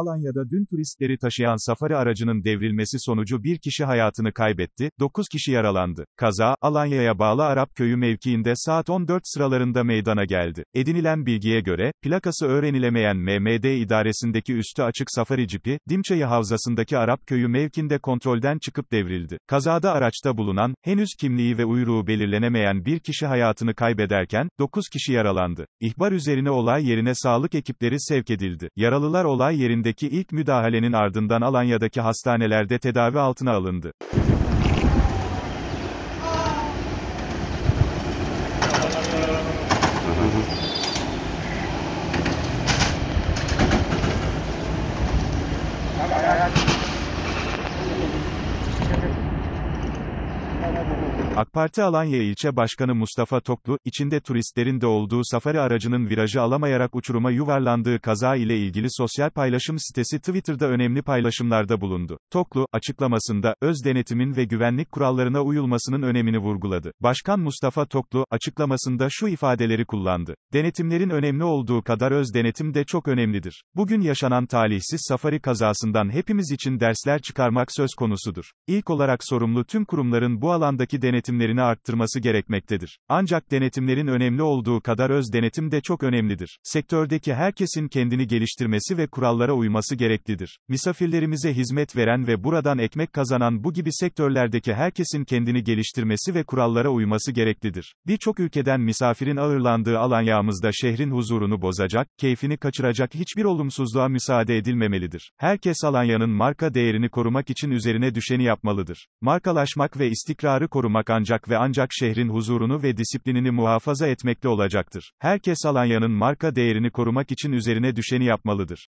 Alanya'da dün turistleri taşıyan safari aracının devrilmesi sonucu bir kişi hayatını kaybetti, 9 kişi yaralandı. Kaza, Alanya'ya bağlı Arap köyü mevkiinde saat 14 sıralarında meydana geldi. Edinilen bilgiye göre, plakası öğrenilemeyen MMD idaresindeki üstü açık safari cipi, Dimçayı Havzası'ndaki Arap köyü mevkinde kontrolden çıkıp devrildi. Kazada araçta bulunan, henüz kimliği ve uyruğu belirlenemeyen bir kişi hayatını kaybederken, 9 kişi yaralandı. İhbar üzerine olay yerine sağlık ekipleri sevk edildi. Yaralılar olay yerinde Türkiye'deki ilk müdahalenin ardından Alanya'daki hastanelerde tedavi altına alındı. AK Parti Alanya İlçe Başkanı Mustafa Toklu, içinde turistlerin de olduğu safari aracının virajı alamayarak uçuruma yuvarlandığı kaza ile ilgili sosyal paylaşım sitesi Twitter'da önemli paylaşımlarda bulundu. Toklu, açıklamasında, öz denetimin ve güvenlik kurallarına uyulmasının önemini vurguladı. Başkan Mustafa Toklu, açıklamasında şu ifadeleri kullandı. Denetimlerin önemli olduğu kadar öz denetim de çok önemlidir. Bugün yaşanan talihsiz safari kazasından hepimiz için dersler çıkarmak söz konusudur. İlk olarak sorumlu tüm kurumların bu alandaki denetim denetimlerini arttırması gerekmektedir. Ancak denetimlerin önemli olduğu kadar öz denetim de çok önemlidir. Sektördeki herkesin kendini geliştirmesi ve kurallara uyması gereklidir. Misafirlerimize hizmet veren ve buradan ekmek kazanan bu gibi sektörlerdeki herkesin kendini geliştirmesi ve kurallara uyması gereklidir. Birçok ülkeden misafirin ağırlandığı Alanya'mızda şehrin huzurunu bozacak, keyfini kaçıracak hiçbir olumsuzluğa müsaade edilmemelidir. Herkes Alanya'nın marka değerini korumak için üzerine düşeni yapmalıdır. Markalaşmak ve istikrarı korumak ancak ve ancak şehrin huzurunu ve disiplinini muhafaza etmekle olacaktır. Herkes Alanya'nın marka değerini korumak için üzerine düşeni yapmalıdır.